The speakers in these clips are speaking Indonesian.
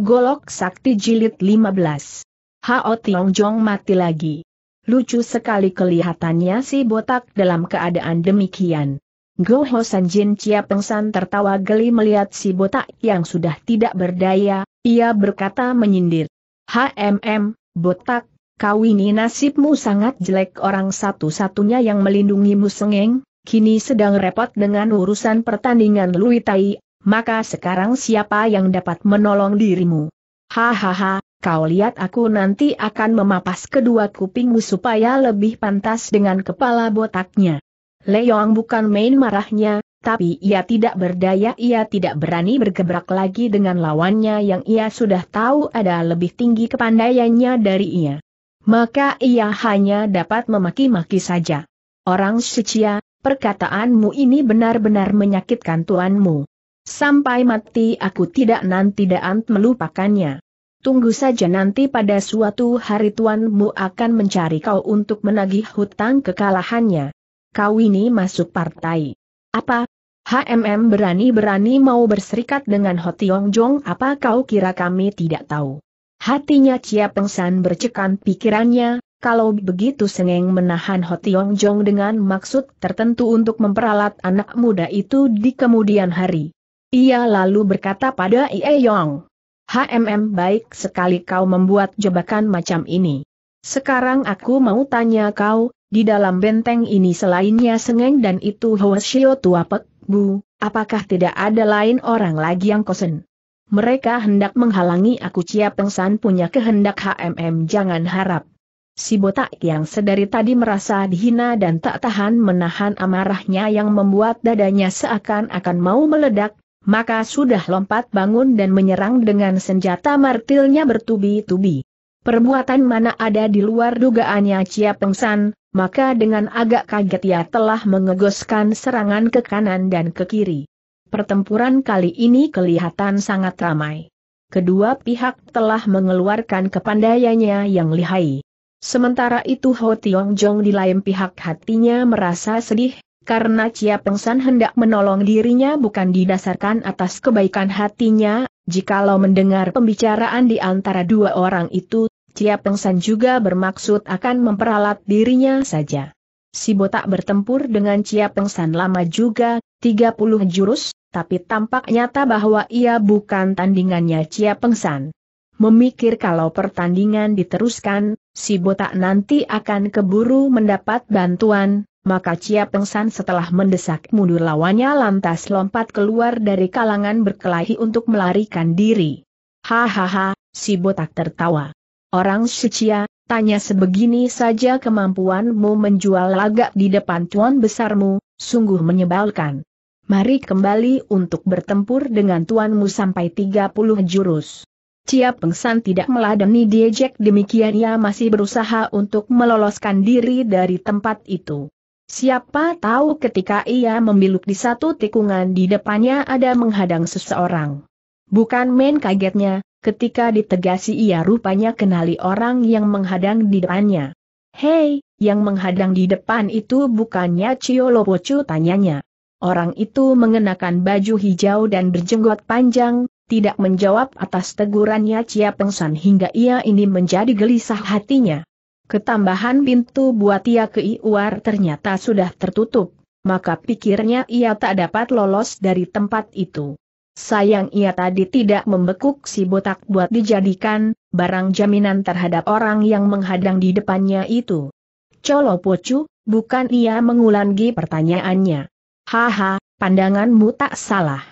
Golok Sakti Jilid 15. Hao Jong mati lagi. Lucu sekali kelihatannya si botak dalam keadaan demikian. Go Ho Jin Chia Pengsan tertawa geli melihat si botak yang sudah tidak berdaya, ia berkata menyindir. HMM, botak, kau ini nasibmu sangat jelek orang satu-satunya yang melindungimu sengeng, kini sedang repot dengan urusan pertandingan Lui Tai maka sekarang siapa yang dapat menolong dirimu? Hahaha, kau lihat aku nanti akan memapas kedua kupingmu supaya lebih pantas dengan kepala botaknya. Leong bukan main marahnya, tapi ia tidak berdaya ia tidak berani bergebrak lagi dengan lawannya yang ia sudah tahu ada lebih tinggi kepandaiannya dari ia. Maka ia hanya dapat memaki-maki saja. Orang sucia, perkataanmu ini benar-benar menyakitkan tuanmu. Sampai mati aku tidak nanti daan melupakannya. Tunggu saja nanti pada suatu hari tuanmu akan mencari kau untuk menagih hutang kekalahannya. Kau ini masuk partai. Apa? HMM berani-berani mau berserikat dengan Hotiong Jong apa kau kira kami tidak tahu? Hatinya Peng San bercekan pikirannya, kalau begitu Sengeng menahan Hotiong Jong dengan maksud tertentu untuk memperalat anak muda itu di kemudian hari. Ia lalu berkata pada Ie Yong. HMM baik sekali kau membuat jebakan macam ini. Sekarang aku mau tanya kau, di dalam benteng ini selainnya Sengeng dan itu Hoshio Tua Pek, Bu, apakah tidak ada lain orang lagi yang kosen? Mereka hendak menghalangi aku Cia Pengsan punya kehendak HMM jangan harap. Si botak yang sedari tadi merasa dihina dan tak tahan menahan amarahnya yang membuat dadanya seakan-akan mau meledak, maka sudah lompat bangun dan menyerang dengan senjata martilnya bertubi-tubi. Perbuatan mana ada di luar dugaannya Cia Pengsan, maka dengan agak kaget ia telah mengegoskan serangan ke kanan dan ke kiri. Pertempuran kali ini kelihatan sangat ramai. Kedua pihak telah mengeluarkan kepandaiannya yang lihai. Sementara itu Ho Tiong Jong di lain pihak hatinya merasa sedih, karena Cia Pengsan hendak menolong dirinya bukan didasarkan atas kebaikan hatinya, jikalau mendengar pembicaraan di antara dua orang itu, Cia Pengsan juga bermaksud akan memperalat dirinya saja. Si botak bertempur dengan Cia Pengsan lama juga, 30 jurus, tapi tampak nyata bahwa ia bukan tandingannya Cia Pengsan. Memikir kalau pertandingan diteruskan, si botak nanti akan keburu mendapat bantuan, maka Cia Pengsan setelah mendesak mundur lawannya lantas lompat keluar dari kalangan berkelahi untuk melarikan diri. Hahaha, si botak tertawa. Orang si tanya sebegini saja kemampuanmu menjual lagak di depan tuan besarmu, sungguh menyebalkan. Mari kembali untuk bertempur dengan tuanmu sampai 30 jurus. Cia Pengsan tidak meladeni diejek demikian ia masih berusaha untuk meloloskan diri dari tempat itu. Siapa tahu ketika ia memiluk di satu tikungan di depannya ada menghadang seseorang. Bukan main kagetnya, ketika ditegasi ia rupanya kenali orang yang menghadang di depannya. Hei, yang menghadang di depan itu bukannya Cio Lopocu tanyanya. Orang itu mengenakan baju hijau dan berjenggot panjang, tidak menjawab atas tegurannya Cia Pengsan hingga ia ini menjadi gelisah hatinya. Ketambahan pintu buat ia ke Iuar ternyata sudah tertutup, maka pikirnya ia tak dapat lolos dari tempat itu. Sayang ia tadi tidak membekuk si botak buat dijadikan barang jaminan terhadap orang yang menghadang di depannya itu. Colo Pocu, bukan ia mengulangi pertanyaannya. Haha, pandanganmu tak salah.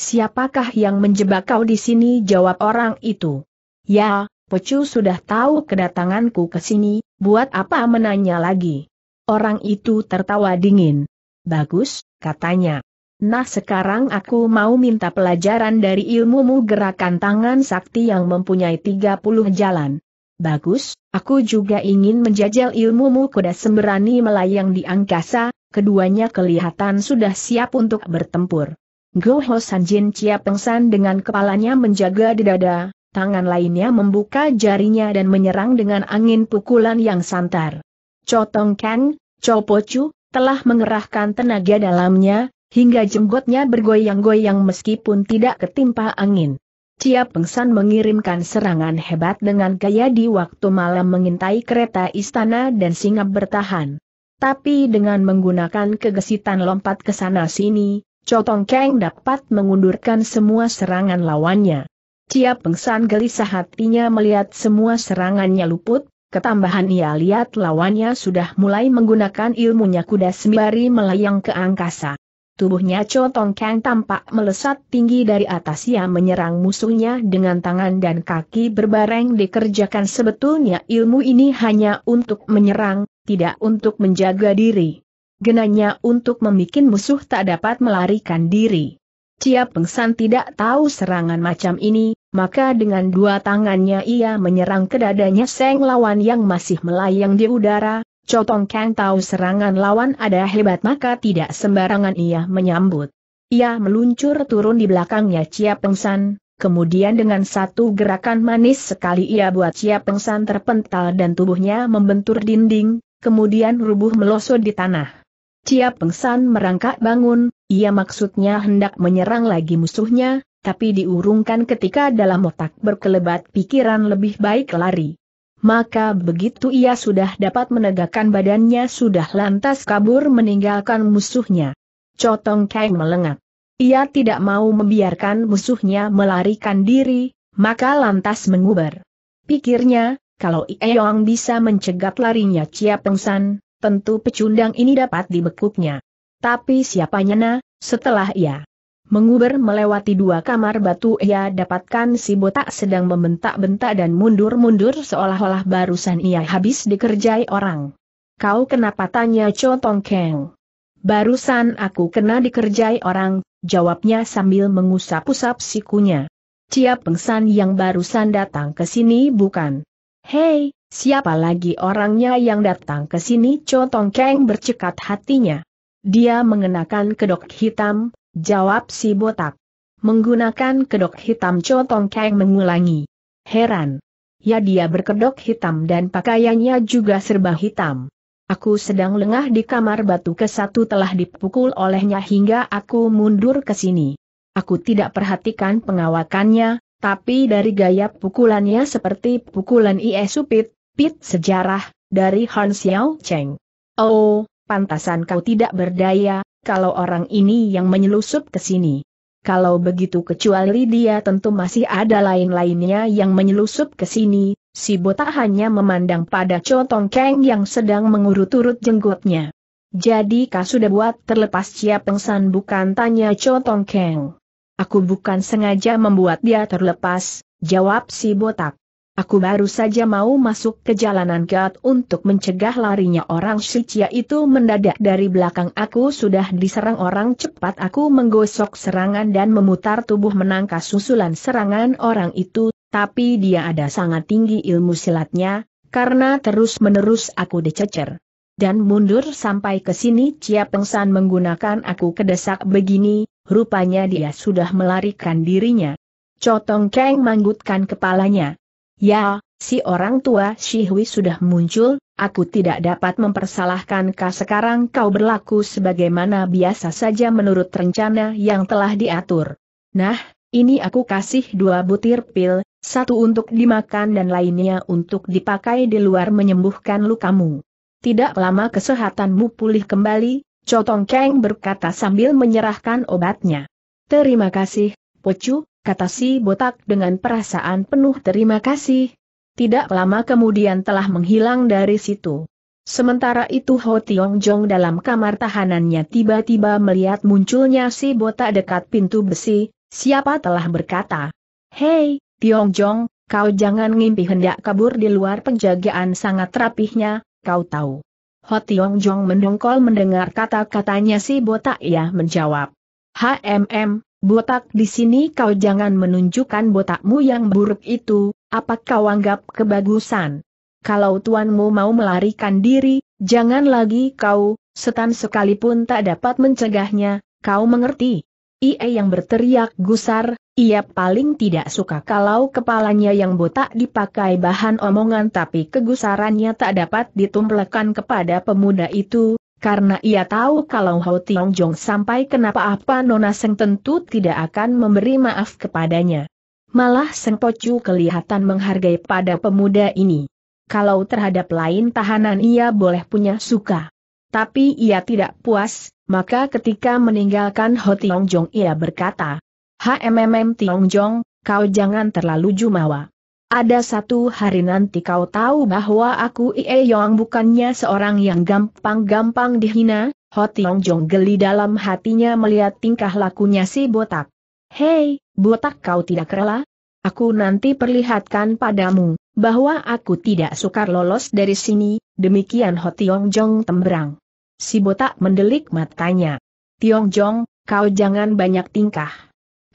Siapakah yang menjebak kau di sini jawab orang itu? Ya, Pecu sudah tahu kedatanganku ke sini, buat apa menanya lagi? Orang itu tertawa dingin. Bagus, katanya. Nah sekarang aku mau minta pelajaran dari ilmumu gerakan tangan sakti yang mempunyai 30 jalan. Bagus, aku juga ingin menjajal ilmumu kuda sembrani melayang di angkasa, keduanya kelihatan sudah siap untuk bertempur. Goho Sanjin Chia Pengsan dengan kepalanya menjaga di dada, tangan lainnya membuka jarinya dan menyerang dengan angin pukulan yang santar. Cotong Kang, Chu, telah mengerahkan tenaga dalamnya, hingga jenggotnya bergoyang-goyang meskipun tidak ketimpa angin. Cia Pengsan mengirimkan serangan hebat dengan gaya di waktu malam mengintai kereta istana dan singap bertahan. Tapi dengan menggunakan kegesitan lompat ke sana sini, Cotong Kang dapat mengundurkan semua serangan lawannya. Siap pengsan gelisah hatinya melihat semua serangannya luput, ketambahan ia lihat lawannya sudah mulai menggunakan ilmunya kuda sembari melayang ke angkasa. Tubuhnya Tong Kang tampak melesat tinggi dari atas ia menyerang musuhnya dengan tangan dan kaki berbareng dikerjakan sebetulnya ilmu ini hanya untuk menyerang, tidak untuk menjaga diri. Genanya untuk membuat musuh tak dapat melarikan diri. Cia Pengsan tidak tahu serangan macam ini, maka dengan dua tangannya ia menyerang ke dadanya Seng lawan yang masih melayang di udara, Cotong Kang tahu serangan lawan ada hebat maka tidak sembarangan ia menyambut. Ia meluncur turun di belakangnya Cia Pengsan, kemudian dengan satu gerakan manis sekali ia buat Cia Pengsan terpental dan tubuhnya membentur dinding, kemudian rubuh melosot di tanah. Cia Pengsan merangkak bangun, ia maksudnya hendak menyerang lagi musuhnya, tapi diurungkan ketika dalam otak berkelebat pikiran lebih baik lari. Maka begitu ia sudah dapat menegakkan badannya sudah lantas kabur meninggalkan musuhnya. Cotong Kang melengak. Ia tidak mau membiarkan musuhnya melarikan diri, maka lantas menguber. Pikirnya, kalau Ieong bisa mencegat larinya Chia Pengsan, tentu pecundang ini dapat dibekuknya. Tapi siapa nyana, setelah ia menguber melewati dua kamar batu ia dapatkan si botak sedang membentak-bentak dan mundur-mundur seolah-olah barusan ia habis dikerjai orang. Kau kenapa tanya Cho Tong Keng? Barusan aku kena dikerjai orang, jawabnya sambil mengusap-usap sikunya. Cia Pengsan yang barusan datang ke sini bukan? Hei, siapa lagi orangnya yang datang ke sini? Cho Tong Keng bercekat hatinya. Dia mengenakan kedok hitam, jawab si botak. Menggunakan kedok hitam Tong Kang mengulangi. Heran. Ya dia berkedok hitam dan pakaiannya juga serba hitam. Aku sedang lengah di kamar batu ke satu telah dipukul olehnya hingga aku mundur ke sini. Aku tidak perhatikan pengawakannya, tapi dari gaya pukulannya seperti pukulan Ie Supit, Pit sejarah, dari Han Xiao Cheng. Oh, pantasan kau tidak berdaya, kalau orang ini yang menyelusup ke sini. Kalau begitu kecuali dia tentu masih ada lain-lainnya yang menyelusup ke sini, si botak hanya memandang pada Tong Keng yang sedang mengurut-urut jenggotnya. Jadi kau sudah buat terlepas siap Pengsan bukan tanya Tong Keng. Aku bukan sengaja membuat dia terlepas, jawab si botak. Aku baru saja mau masuk ke jalanan Gat untuk mencegah larinya orang Shichia itu mendadak dari belakang aku sudah diserang orang cepat aku menggosok serangan dan memutar tubuh menangkas susulan serangan orang itu, tapi dia ada sangat tinggi ilmu silatnya, karena terus-menerus aku dececer. Dan mundur sampai ke sini Cia Pengsan menggunakan aku kedesak begini, rupanya dia sudah melarikan dirinya. Cotong Keng manggutkan kepalanya. Ya, si orang tua Shihui sudah muncul, aku tidak dapat mempersalahkan kau sekarang kau berlaku sebagaimana biasa saja menurut rencana yang telah diatur. Nah, ini aku kasih dua butir pil, satu untuk dimakan dan lainnya untuk dipakai di luar menyembuhkan lukamu. Tidak lama kesehatanmu pulih kembali, Cotong Keng berkata sambil menyerahkan obatnya. Terima kasih, Pocu, kata si botak dengan perasaan penuh terima kasih. Tidak lama kemudian telah menghilang dari situ. Sementara itu Ho Tiong Jong dalam kamar tahanannya tiba-tiba melihat munculnya si botak dekat pintu besi, siapa telah berkata, Hei, Tiong Jong, kau jangan ngimpi hendak kabur di luar penjagaan sangat rapihnya, kau tahu. Ho Tiong Jong mendongkol mendengar kata-katanya si botak ia menjawab. HMM, Botak di sini kau jangan menunjukkan botakmu yang buruk itu, apa kau anggap kebagusan? Kalau tuanmu mau melarikan diri, jangan lagi kau, setan sekalipun tak dapat mencegahnya, kau mengerti? Ie yang berteriak gusar, ia paling tidak suka kalau kepalanya yang botak dipakai bahan omongan tapi kegusarannya tak dapat ditumplekan kepada pemuda itu, karena ia tahu kalau Hao Longjong sampai kenapa-apa Nona Seng tentu tidak akan memberi maaf kepadanya. Malah Seng Pocu kelihatan menghargai pada pemuda ini. Kalau terhadap lain tahanan ia boleh punya suka. Tapi ia tidak puas, maka ketika meninggalkan Ho Longjong ia berkata, HMMM Jong, kau jangan terlalu jumawa. Ada satu hari nanti kau tahu bahwa aku Ie Yong bukannya seorang yang gampang-gampang dihina, Ho Tiong Jong geli dalam hatinya melihat tingkah lakunya si botak. Hei, botak kau tidak rela? Aku nanti perlihatkan padamu, bahwa aku tidak sukar lolos dari sini, demikian Ho Tiong Jong temberang. Si botak mendelik matanya. Tiong Jong, kau jangan banyak tingkah.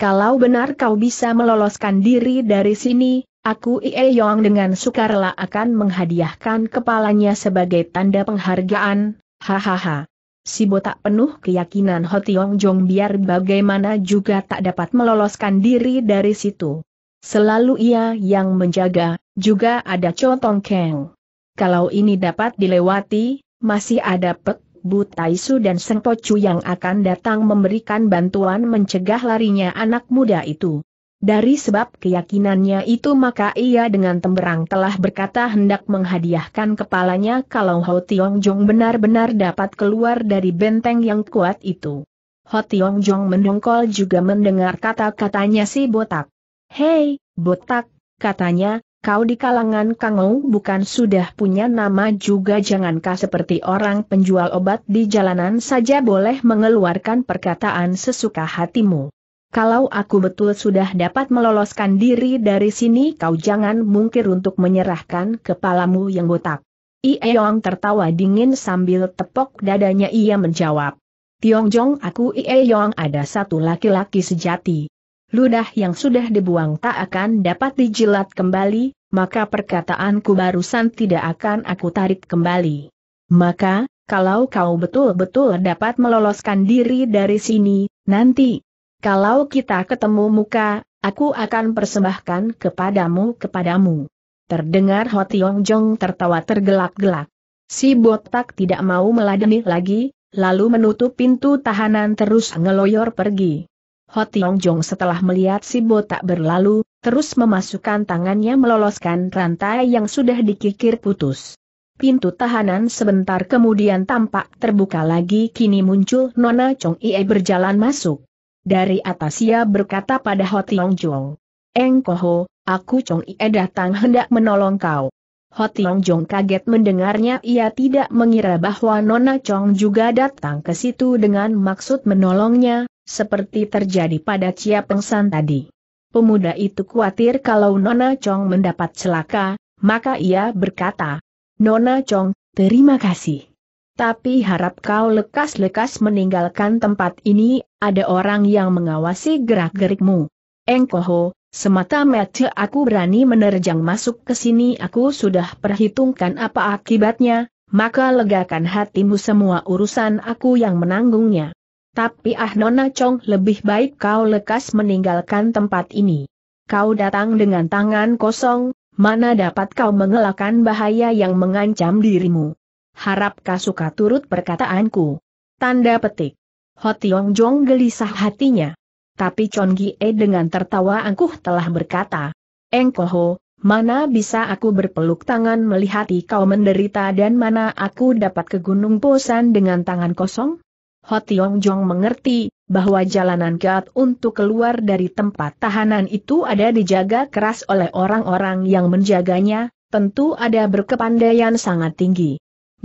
Kalau benar kau bisa meloloskan diri dari sini, Aku Ie Yong dengan sukarela akan menghadiahkan kepalanya sebagai tanda penghargaan, hahaha. Si botak penuh keyakinan Tiong Jong biar bagaimana juga tak dapat meloloskan diri dari situ. Selalu ia yang menjaga, juga ada Tong Keng. Kalau ini dapat dilewati, masih ada Pek Bu Su dan Seng Chu yang akan datang memberikan bantuan mencegah larinya anak muda itu. Dari sebab keyakinannya itu maka ia dengan temberang telah berkata hendak menghadiahkan kepalanya kalau Ho Tiong Jong benar-benar dapat keluar dari benteng yang kuat itu. Ho Tiong Jong mendongkol juga mendengar kata-katanya si Botak. Hei, Botak, katanya, kau di kalangan Kangou bukan sudah punya nama juga jangankah seperti orang penjual obat di jalanan saja boleh mengeluarkan perkataan sesuka hatimu kalau aku betul sudah dapat meloloskan diri dari sini kau jangan mungkir untuk menyerahkan kepalamu yang botak. Ieyong tertawa dingin sambil tepok dadanya ia menjawab. Tiong Jong, aku Ieyong ada satu laki-laki sejati. Ludah yang sudah dibuang tak akan dapat dijilat kembali, maka perkataanku barusan tidak akan aku tarik kembali. Maka, kalau kau betul-betul dapat meloloskan diri dari sini, nanti, kalau kita ketemu muka, aku akan persembahkan kepadamu kepadamu. Terdengar Ho Tiong Jong tertawa tergelak-gelak. Si botak tidak mau meladeni lagi, lalu menutup pintu tahanan terus ngeloyor pergi. Ho Tiong Jong setelah melihat si botak berlalu, terus memasukkan tangannya meloloskan rantai yang sudah dikikir putus. Pintu tahanan sebentar kemudian tampak terbuka lagi kini muncul Nona Chong Ie berjalan masuk. Dari atas ia berkata pada Ho Tiong Jong. Eng Koho, aku Chong Ie datang hendak menolong kau. Ho Tiong Jong kaget mendengarnya ia tidak mengira bahwa Nona Chong juga datang ke situ dengan maksud menolongnya, seperti terjadi pada Cia Pengsan tadi. Pemuda itu khawatir kalau Nona Chong mendapat celaka, maka ia berkata, Nona Chong, terima kasih. Tapi harap kau lekas-lekas meninggalkan tempat ini ada orang yang mengawasi gerak-gerikmu. Engkoho, semata-mata aku berani menerjang masuk ke sini aku sudah perhitungkan apa akibatnya, maka legakan hatimu semua urusan aku yang menanggungnya. Tapi ah Nona Chong lebih baik kau lekas meninggalkan tempat ini. Kau datang dengan tangan kosong, mana dapat kau mengelakkan bahaya yang mengancam dirimu. Harap kau suka turut perkataanku. Tanda petik. Ho Tiong Jong gelisah hatinya. Tapi Chon E dengan tertawa angkuh telah berkata, Engkoho, mana bisa aku berpeluk tangan melihati kau menderita dan mana aku dapat ke Gunung Posan dengan tangan kosong? Ho Tiong Jong mengerti, bahwa jalanan keat untuk keluar dari tempat tahanan itu ada dijaga keras oleh orang-orang yang menjaganya, tentu ada berkepandaian sangat tinggi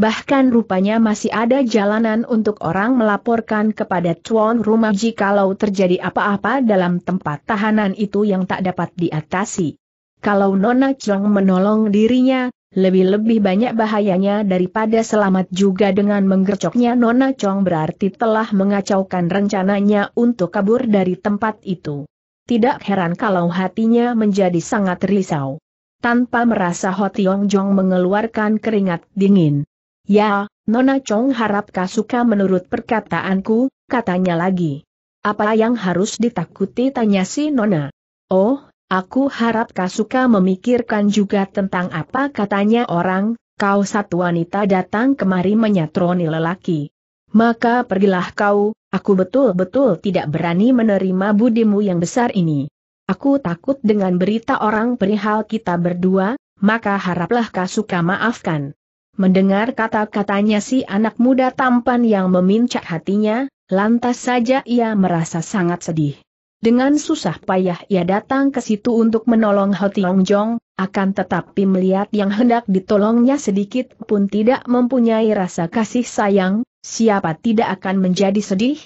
bahkan rupanya masih ada jalanan untuk orang melaporkan kepada tuan rumah kalau terjadi apa-apa dalam tempat tahanan itu yang tak dapat diatasi. Kalau Nona Chong menolong dirinya, lebih-lebih banyak bahayanya daripada selamat juga dengan menggercoknya Nona Chong berarti telah mengacaukan rencananya untuk kabur dari tempat itu. Tidak heran kalau hatinya menjadi sangat risau. Tanpa merasa Ho Tiong Jong mengeluarkan keringat dingin. Ya, Nona Chong harap suka menurut perkataanku, katanya lagi. Apa yang harus ditakuti tanya si Nona. Oh, aku harap suka memikirkan juga tentang apa katanya orang, kau satu wanita datang kemari menyatroni lelaki. Maka pergilah kau, aku betul-betul tidak berani menerima budimu yang besar ini. Aku takut dengan berita orang perihal kita berdua, maka haraplah suka maafkan. Mendengar kata-katanya si anak muda tampan yang memincak hatinya, lantas saja ia merasa sangat sedih. Dengan susah payah ia datang ke situ untuk menolong Ho Tiong Jong, akan tetapi melihat yang hendak ditolongnya sedikit pun tidak mempunyai rasa kasih sayang, siapa tidak akan menjadi sedih?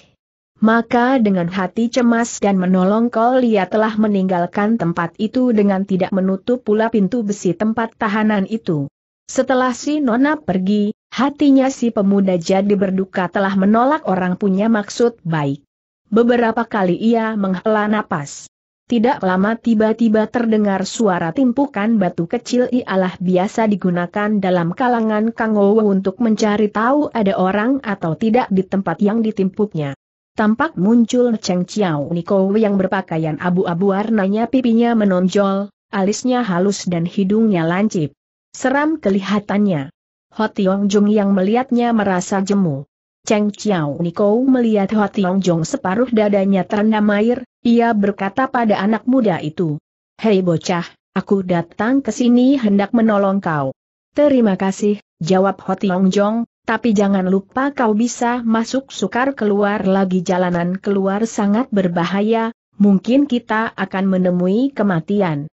Maka dengan hati cemas dan menolong kol ia telah meninggalkan tempat itu dengan tidak menutup pula pintu besi tempat tahanan itu. Setelah si Nona pergi, hatinya si pemuda jadi berduka telah menolak orang punya maksud baik. Beberapa kali ia menghela napas. Tidak lama tiba-tiba terdengar suara timpukan batu kecil ialah biasa digunakan dalam kalangan Kangowo untuk mencari tahu ada orang atau tidak di tempat yang ditimpuknya. Tampak muncul Cheng Chiao Niko yang berpakaian abu-abu warnanya pipinya menonjol, alisnya halus dan hidungnya lancip. Seram kelihatannya. Ho Tiong Jung yang melihatnya merasa jemu. Cheng Chiao Niko melihat Ho Tiong Jung separuh dadanya terendam air, ia berkata pada anak muda itu. Hei bocah, aku datang ke sini hendak menolong kau. Terima kasih, jawab Ho Tiong tapi jangan lupa kau bisa masuk sukar keluar lagi jalanan keluar sangat berbahaya, mungkin kita akan menemui kematian.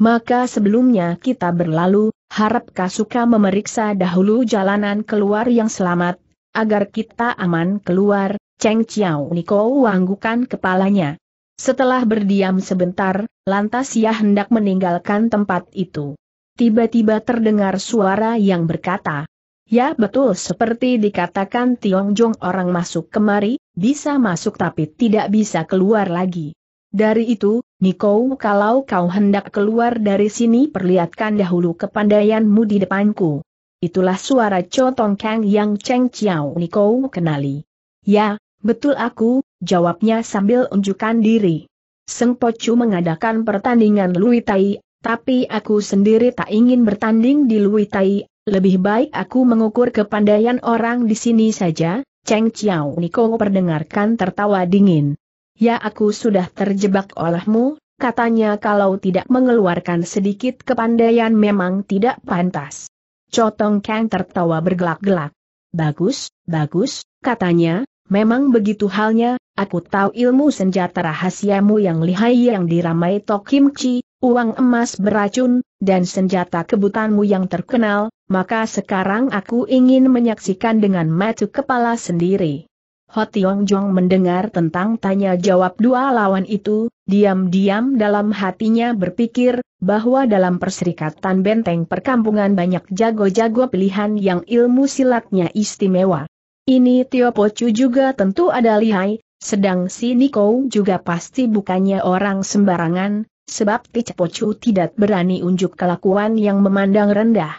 Maka sebelumnya kita berlalu, harap Kasuka memeriksa dahulu jalanan keluar yang selamat, agar kita aman keluar, Cheng Chiao Niko wanggukan kepalanya. Setelah berdiam sebentar, lantas ia hendak meninggalkan tempat itu. Tiba-tiba terdengar suara yang berkata, Ya betul seperti dikatakan Tiong Jong orang masuk kemari, bisa masuk tapi tidak bisa keluar lagi. Dari itu, Niko kalau kau hendak keluar dari sini perlihatkan dahulu kepandaianmu di depanku. Itulah suara Tong Kang yang Cheng Chiao Niko kenali. Ya, betul aku, jawabnya sambil unjukkan diri. Seng Chu mengadakan pertandingan Lui Tai, tapi aku sendiri tak ingin bertanding di Lui Tai, lebih baik aku mengukur kepandaian orang di sini saja, Cheng Chiao Niko perdengarkan tertawa dingin. Ya aku sudah terjebak olehmu, katanya kalau tidak mengeluarkan sedikit kepandaian memang tidak pantas. Cotong Kang tertawa bergelak-gelak. Bagus, bagus, katanya, memang begitu halnya, aku tahu ilmu senjata rahasiamu yang lihai yang diramai Tok Kim Chi, uang emas beracun, dan senjata kebutanmu yang terkenal, maka sekarang aku ingin menyaksikan dengan matu kepala sendiri. Ho Tiong Jong mendengar tentang tanya jawab dua lawan itu, diam-diam dalam hatinya berpikir, bahwa dalam perserikatan benteng perkampungan banyak jago-jago pilihan yang ilmu silatnya istimewa. Ini Tio Chu juga tentu ada lihai, sedang si Niko juga pasti bukannya orang sembarangan, sebab Tio Chu tidak berani unjuk kelakuan yang memandang rendah.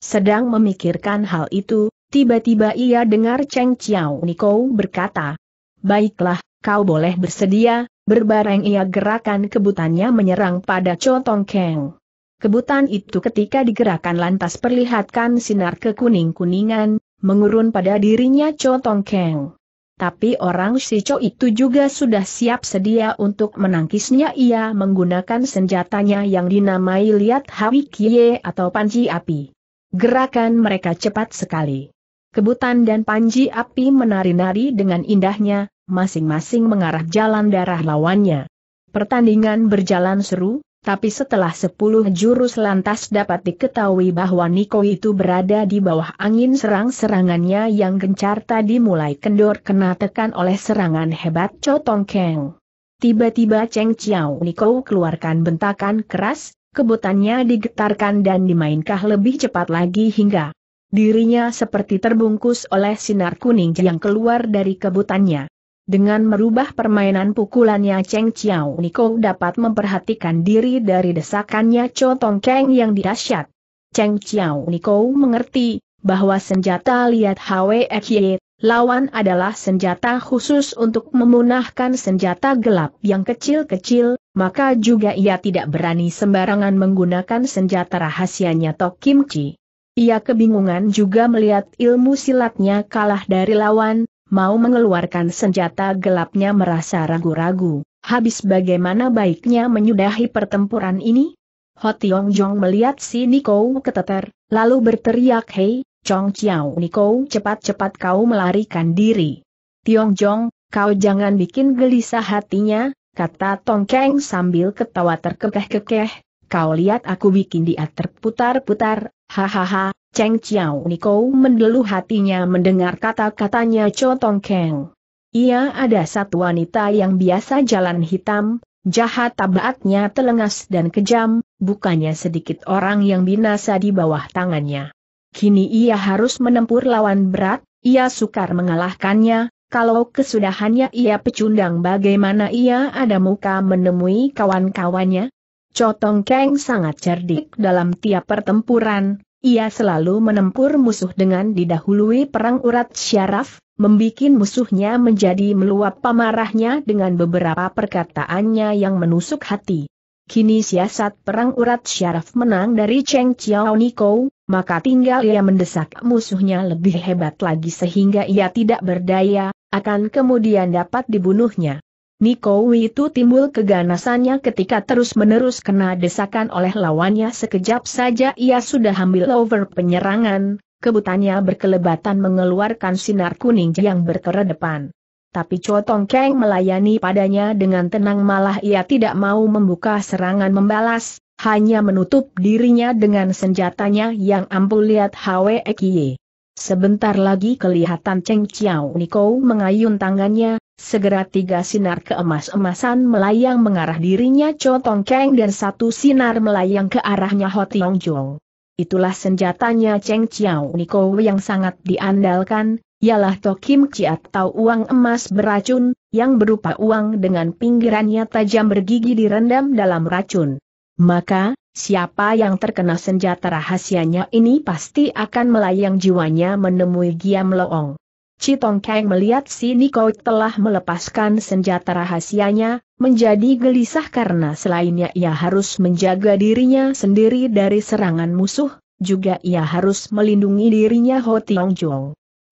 Sedang memikirkan hal itu, Tiba-tiba ia dengar Cheng Chiao Niko berkata, Baiklah, kau boleh bersedia, berbareng ia gerakan kebutannya menyerang pada Chotong Keng. Kebutan itu ketika digerakkan lantas perlihatkan sinar kekuning-kuningan, mengurun pada dirinya Chotong Keng. Tapi orang si Cho itu juga sudah siap sedia untuk menangkisnya ia menggunakan senjatanya yang dinamai Liat Hawi Kie atau Panji Api. Gerakan mereka cepat sekali. Kebutan dan panji api menari-nari dengan indahnya, masing-masing mengarah jalan darah lawannya. Pertandingan berjalan seru, tapi setelah sepuluh jurus lantas dapat diketahui bahwa Niko itu berada di bawah angin serang-serangannya yang gencar tadi mulai kendor kena tekan oleh serangan hebat Cotong Keng. Tiba-tiba Cheng Chiao Niko keluarkan bentakan keras, kebutannya digetarkan dan dimainkah lebih cepat lagi hingga Dirinya seperti terbungkus oleh sinar kuning yang keluar dari kebutannya. Dengan merubah permainan pukulannya Cheng Chiao Niko dapat memperhatikan diri dari desakannya Cho Tong Keng yang dahsyat. Cheng Chiao Niko mengerti bahwa senjata Liat Hwe Ekye, lawan adalah senjata khusus untuk memunahkan senjata gelap yang kecil-kecil, maka juga ia tidak berani sembarangan menggunakan senjata rahasianya Tok Kim Chi. Ia kebingungan juga melihat ilmu silatnya kalah dari lawan, mau mengeluarkan senjata gelapnya merasa ragu-ragu. Habis bagaimana baiknya menyudahi pertempuran ini? Ho Tiong Jong melihat si Niko keteter, lalu berteriak hei, Chong Chiao Niko cepat-cepat kau melarikan diri. Tiong Jong, kau jangan bikin gelisah hatinya, kata Tong Keng sambil ketawa terkekeh-kekeh, kau lihat aku bikin dia terputar-putar, Hahaha, Cheng Chiao Niko mendeluh hatinya mendengar kata-katanya Tong Keng. Ia ada satu wanita yang biasa jalan hitam, jahat tabaatnya telengas dan kejam, bukannya sedikit orang yang binasa di bawah tangannya. Kini ia harus menempur lawan berat, ia sukar mengalahkannya, kalau kesudahannya ia pecundang bagaimana ia ada muka menemui kawan-kawannya? Cotong Keng sangat cerdik dalam tiap pertempuran, ia selalu menempur musuh dengan didahului perang urat syaraf, membuat musuhnya menjadi meluap pamarahnya dengan beberapa perkataannya yang menusuk hati. Kini siasat perang urat syaraf menang dari Cheng Chiao Niko, maka tinggal ia mendesak musuhnya lebih hebat lagi sehingga ia tidak berdaya, akan kemudian dapat dibunuhnya. Niko itu timbul keganasannya ketika terus-menerus kena desakan oleh lawannya sekejap saja ia sudah ambil over penyerangan, kebutannya berkelebatan mengeluarkan sinar kuning yang berkeredepan. Tapi Cotong Keng melayani padanya dengan tenang malah ia tidak mau membuka serangan membalas, hanya menutup dirinya dengan senjatanya yang ampuh lihat Hwe Kie. Sebentar lagi kelihatan Cheng Chiao Niko mengayun tangannya, Segera tiga sinar keemas-emasan melayang mengarah dirinya Cho Tong Keng dan satu sinar melayang ke arahnya Ho Tiong Jong. Itulah senjatanya Cheng Chiao Niko yang sangat diandalkan, ialah Tokim Chi atau uang emas beracun, yang berupa uang dengan pinggirannya tajam bergigi direndam dalam racun. Maka, Siapa yang terkena senjata rahasianya ini pasti akan melayang jiwanya menemui Giam Loong. Citong Kang melihat si Niko telah melepaskan senjata rahasianya, menjadi gelisah karena selainnya ia harus menjaga dirinya sendiri dari serangan musuh, juga ia harus melindungi dirinya Ho Tiong Jong.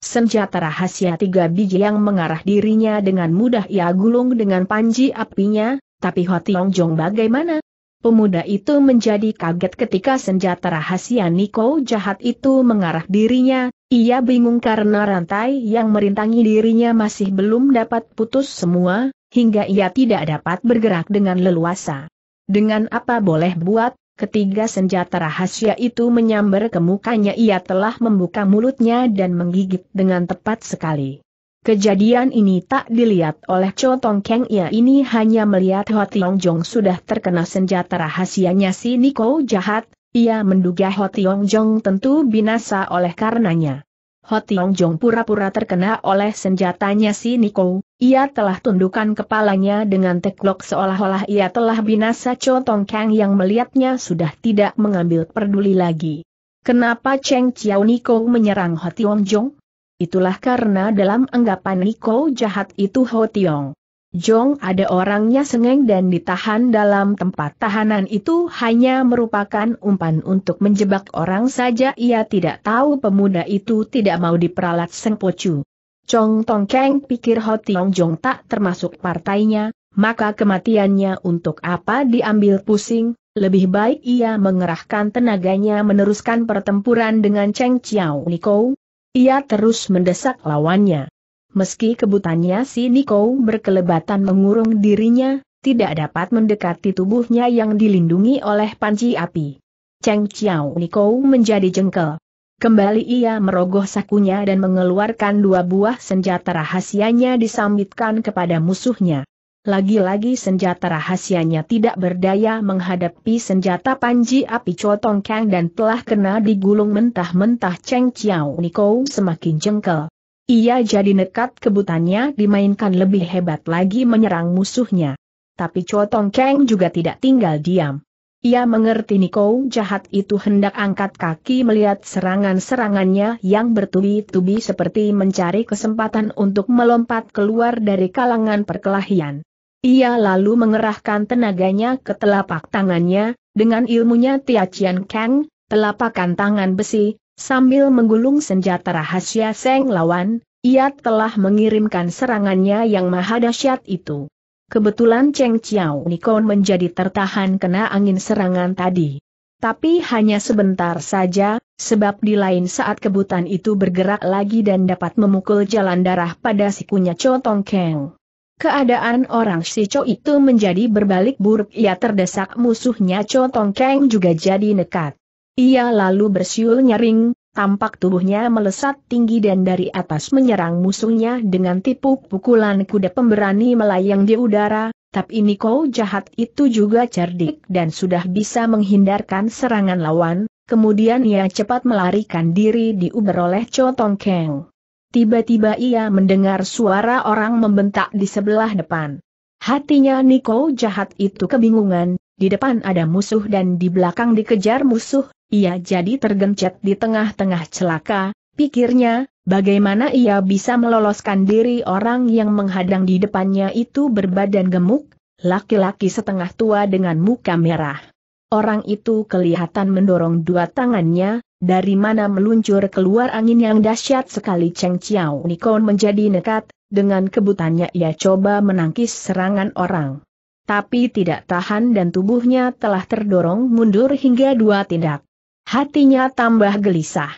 Senjata rahasia tiga biji yang mengarah dirinya dengan mudah ia gulung dengan panji apinya, tapi Ho Tiong Jong bagaimana? Pemuda itu menjadi kaget ketika senjata rahasia Niko jahat itu mengarah dirinya, ia bingung karena rantai yang merintangi dirinya masih belum dapat putus semua, hingga ia tidak dapat bergerak dengan leluasa. Dengan apa boleh buat, ketiga senjata rahasia itu menyambar ke mukanya ia telah membuka mulutnya dan menggigit dengan tepat sekali. Kejadian ini tak dilihat oleh Cho Tong Keng ia ini hanya melihat Ho Tiong Jong sudah terkena senjata rahasianya si Niko jahat, ia menduga Ho Tiong Jong tentu binasa oleh karenanya. Ho Tiong Jong pura-pura terkena oleh senjatanya si Niko, ia telah tundukkan kepalanya dengan teklok seolah-olah ia telah binasa Cho Tong Keng yang melihatnya sudah tidak mengambil peduli lagi. Kenapa Cheng Chiao Niko menyerang Ho Tiong Jong? Itulah karena dalam anggapan Niko jahat itu Ho Tiong. Jong ada orangnya sengeng dan ditahan dalam tempat tahanan itu hanya merupakan umpan untuk menjebak orang saja ia tidak tahu pemuda itu tidak mau diperalat Seng Pocu. Chong Tong Keng pikir Ho Tiong Jong tak termasuk partainya, maka kematiannya untuk apa diambil pusing, lebih baik ia mengerahkan tenaganya meneruskan pertempuran dengan Cheng Chiao Niko, ia terus mendesak lawannya. Meski kebutannya si Niko berkelebatan mengurung dirinya, tidak dapat mendekati tubuhnya yang dilindungi oleh panci api. Cheng Chiao Niko menjadi jengkel. Kembali ia merogoh sakunya dan mengeluarkan dua buah senjata rahasianya disambitkan kepada musuhnya. Lagi-lagi senjata rahasianya tidak berdaya menghadapi senjata panji api cotong kang dan telah kena digulung mentah-mentah Cheng Chiao Niko semakin jengkel. Ia jadi nekat kebutannya dimainkan lebih hebat lagi menyerang musuhnya. Tapi Cotong Kang juga tidak tinggal diam. Ia mengerti Niko jahat itu hendak angkat kaki melihat serangan-serangannya yang bertubi-tubi seperti mencari kesempatan untuk melompat keluar dari kalangan perkelahian. Ia lalu mengerahkan tenaganya ke telapak tangannya, dengan ilmunya Tia Chian Kang, telapakan tangan besi, sambil menggulung senjata rahasia Seng Lawan, ia telah mengirimkan serangannya yang maha dahsyat itu. Kebetulan Cheng Chiao Nikon menjadi tertahan kena angin serangan tadi. Tapi hanya sebentar saja, sebab di lain saat kebutan itu bergerak lagi dan dapat memukul jalan darah pada sikunya Chotong Keng. Keadaan orang Cho itu menjadi berbalik buruk ia terdesak musuhnya Cho Tong Keng juga jadi nekat. Ia lalu bersiul nyaring, tampak tubuhnya melesat tinggi dan dari atas menyerang musuhnya dengan tipu pukulan kuda pemberani melayang di udara, tapi Niko jahat itu juga cerdik dan sudah bisa menghindarkan serangan lawan, kemudian ia cepat melarikan diri diuber oleh Cho Tong Keng. Tiba-tiba ia mendengar suara orang membentak di sebelah depan. Hatinya Niko jahat itu kebingungan, di depan ada musuh dan di belakang dikejar musuh, ia jadi tergencet di tengah-tengah celaka, pikirnya, bagaimana ia bisa meloloskan diri orang yang menghadang di depannya itu berbadan gemuk, laki-laki setengah tua dengan muka merah. Orang itu kelihatan mendorong dua tangannya, dari mana meluncur keluar angin yang dahsyat sekali Cheng Chiao Nikon menjadi nekat, dengan kebutannya ia coba menangkis serangan orang. Tapi tidak tahan dan tubuhnya telah terdorong mundur hingga dua tindak. Hatinya tambah gelisah.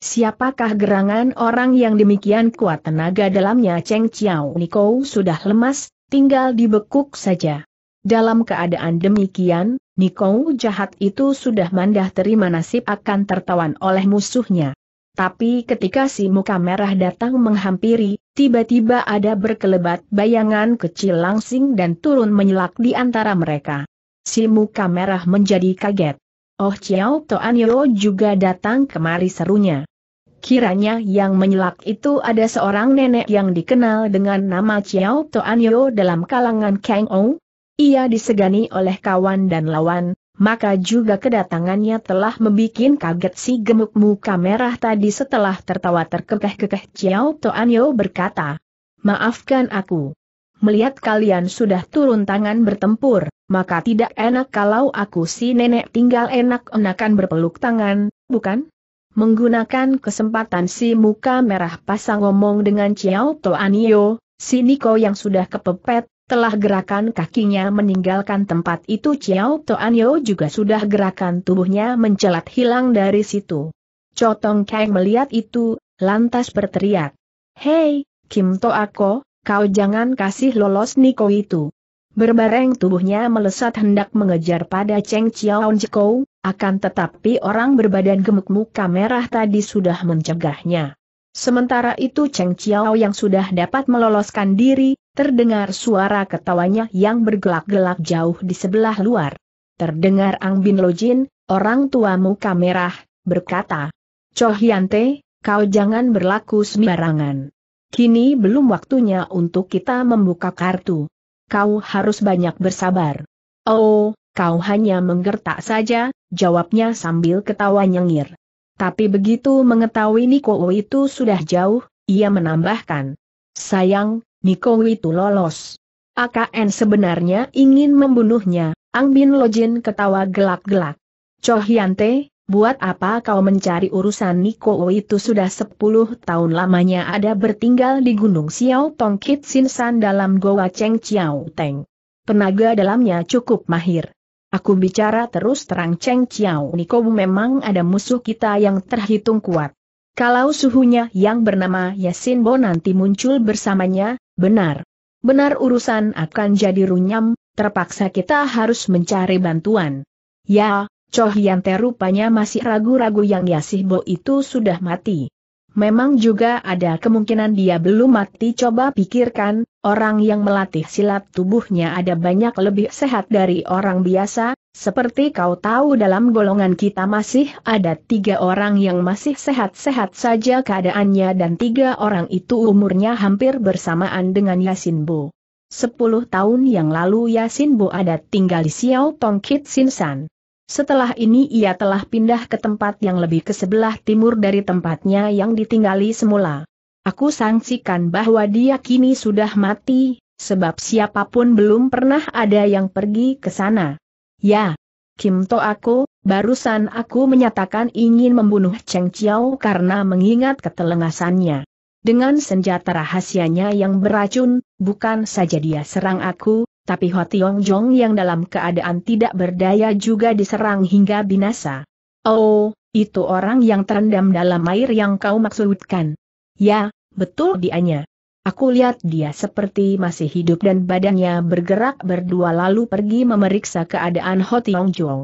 Siapakah gerangan orang yang demikian kuat tenaga dalamnya Cheng Chiao Niko sudah lemas, tinggal dibekuk saja. Dalam keadaan demikian, Nikong jahat itu sudah mandah terima nasib akan tertawan oleh musuhnya. Tapi ketika si muka merah datang menghampiri, tiba-tiba ada berkelebat bayangan kecil langsing dan turun menyelak di antara mereka. Si muka merah menjadi kaget. Oh Chiao Toanyo juga datang kemari serunya. Kiranya yang menyelak itu ada seorang nenek yang dikenal dengan nama Chiao Toanyo dalam kalangan Kang Ong, ia disegani oleh kawan dan lawan, maka juga kedatangannya telah membuat kaget si gemuk muka merah tadi setelah tertawa terkekeh-kekeh Chiao Toanyo berkata, Maafkan aku. Melihat kalian sudah turun tangan bertempur, maka tidak enak kalau aku si nenek tinggal enak-enakan berpeluk tangan, bukan? Menggunakan kesempatan si muka merah pasang ngomong dengan Chiao Toanio, si Niko yang sudah kepepet, telah gerakan kakinya meninggalkan tempat itu Chiao Toanyo juga sudah gerakan tubuhnya mencelat hilang dari situ. Cotong Kang melihat itu, lantas berteriak. Hei, Kim Toako, kau jangan kasih lolos Niko itu. Berbareng tubuhnya melesat hendak mengejar pada Cheng Ciao Jikou, akan tetapi orang berbadan gemuk muka merah tadi sudah mencegahnya. Sementara itu Cheng Chiao yang sudah dapat meloloskan diri, Terdengar suara ketawanya yang bergelak-gelak jauh di sebelah luar. Terdengar Ang Bin Lojin, orang tuamu kamerah, berkata, Cho kau jangan berlaku sembarangan. Kini belum waktunya untuk kita membuka kartu. Kau harus banyak bersabar. Oh, kau hanya menggertak saja, jawabnya sambil ketawa nyengir. Tapi begitu mengetahui Niko itu sudah jauh, ia menambahkan. Sayang, Niko itu lolos. AKN sebenarnya ingin membunuhnya, Ang Bin Lojin ketawa gelak-gelak. Chohyante, buat apa kau mencari urusan Niko oh, itu sudah 10 tahun lamanya ada bertinggal di Gunung Xiao Tong Kit Sin San dalam Goa Cheng Chiao Teng. Tenaga dalamnya cukup mahir. Aku bicara terus terang Cheng Chiao Niko memang ada musuh kita yang terhitung kuat. Kalau suhunya yang bernama Yasin Bo nanti muncul bersamanya, Benar. Benar urusan akan jadi runyam, terpaksa kita harus mencari bantuan. Ya, Cho yang rupanya masih ragu-ragu yang Yasihbo itu sudah mati. Memang juga ada kemungkinan dia belum mati coba pikirkan, orang yang melatih silat tubuhnya ada banyak lebih sehat dari orang biasa, seperti kau tahu dalam golongan kita masih ada tiga orang yang masih sehat-sehat saja keadaannya dan tiga orang itu umurnya hampir bersamaan dengan Yasin Bo. Sepuluh tahun yang lalu Yasin Bo ada tinggal di Xiao Tongkit Sinsan. Setelah ini ia telah pindah ke tempat yang lebih ke sebelah timur dari tempatnya yang ditinggali semula. Aku sangsikan bahwa dia kini sudah mati, sebab siapapun belum pernah ada yang pergi ke sana. Ya, Kim To aku, barusan aku menyatakan ingin membunuh Cheng Chiao karena mengingat ketelengasannya. Dengan senjata rahasianya yang beracun, bukan saja dia serang aku, tapi Ho Tiong Jong yang dalam keadaan tidak berdaya juga diserang hingga binasa. Oh, itu orang yang terendam dalam air yang kau maksudkan. Ya, betul dianya. Aku lihat dia seperti masih hidup dan badannya bergerak berdua lalu pergi memeriksa keadaan Ho Tiong Jong.